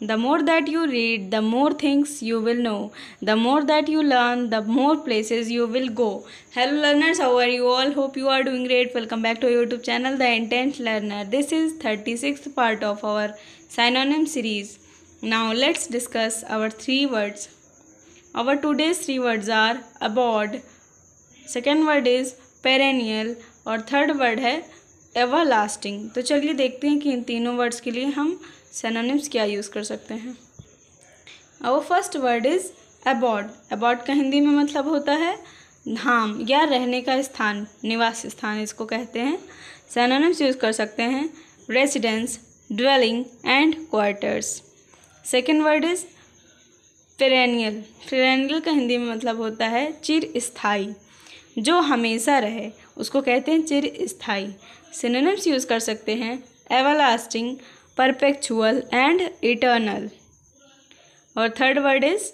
The more that you read, the more things you will know. The more that you learn, the more places you will go. Hello learners, how are you all? Hope you are doing great. Welcome back to our YouTube channel, The Intent Learner. This is 36th part of our synonym series. Now let's discuss our three words. Our today's three words are abroad. Second word is perennial. Or third word is. Everlasting तो चलिए देखते हैं कि इन तीनों words के लिए हम सेनानिम्स क्या यूज़ कर सकते हैं और first word is abode abode का हिंदी में मतलब होता है धाम या रहने का स्थान निवास स्थान इसको कहते हैं सेनानिम्स यूज़ कर सकते हैं residence dwelling and quarters second word is perennial perennial का हिंदी में मतलब होता है चिर स्थाई जो हमेशा रहे उसको कहते हैं चिर स्थाई सिनोनिम्स यूज़ कर सकते हैं एवरलास्टिंग परपेक्चुअल एंड इटर्नल और third word is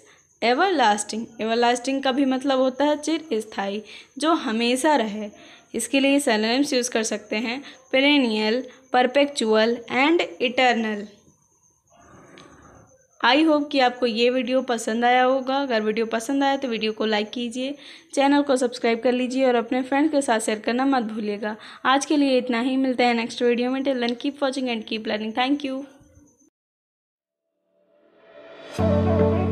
everlasting everlasting का भी मतलब होता है चिर स्थाई जो हमेशा रहे इसके लिए सैलनम्स यूज़ कर सकते हैं perennial perpetual and eternal I hope कि आपको ये वीडियो पसंद आया होगा अगर वीडियो पसंद आया तो वीडियो को लाइक कीजिए चैनल को सब्सक्राइब कर लीजिए और अपने फ्रेंड के साथ शेयर करना मत भूलिएगा आज के लिए इतना ही मिलता है नेक्स्ट वीडियो में tell learn keep watching and keep learning thank you